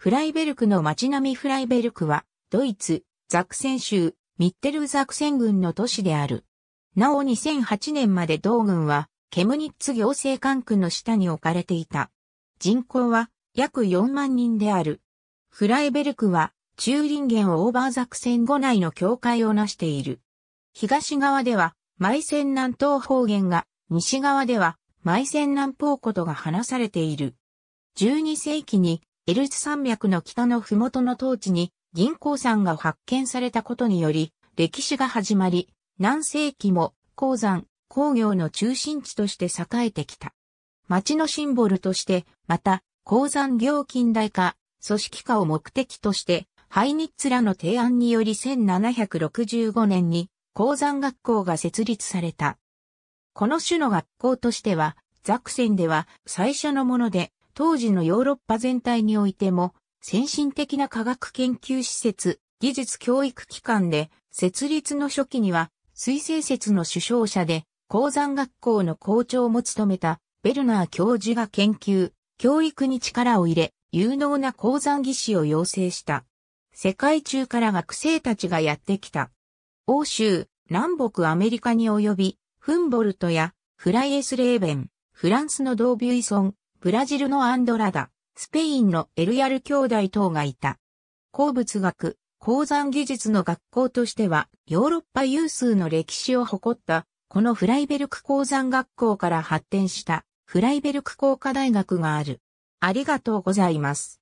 フライベルクの街並みフライベルクは、ドイツ、ザクセン州、ミッテルザクセン郡の都市である。なお2008年まで同郡は、ケムニッツ行政管区の下に置かれていた。人口は約4万人である。フライベルクは、中林源オーバーザクセン後内の境界を成している。東側では、埋線南東方言が、西側では、埋線南方ことが話されている。12世紀にエルツ山脈の北の麓の当地に銀鉱山が発見されたことにより、歴史が始まり、何世紀も鉱山、工業の中心地として栄えてきた。町のシンボルとして、また、鉱山業近代化、組織化を目的として、ハイニッツらの提案により1765年に鉱山学校が設立された。この種の学校としては、ザクセンでは最初のもので、当時のヨーロッパ全体においても、先進的な科学研究施設、技術教育機関で、設立の初期には、水星説の首相者で、鉱山学校の校長も務めた、ベルナー教授が研究、教育に力を入れ、有能な鉱山技師を養成した。世界中から学生たちがやってきた。欧州、南北アメリカに及び、フンボルトや、フライエスレーベン、フランスのドービュイソン、ブラジルのアンドラダ、スペインのエルヤル兄弟等がいた。鉱物学、鉱山技術の学校としては、ヨーロッパ有数の歴史を誇った、このフライベルク鉱山学校から発展した、フライベルク工科大学がある。ありがとうございます。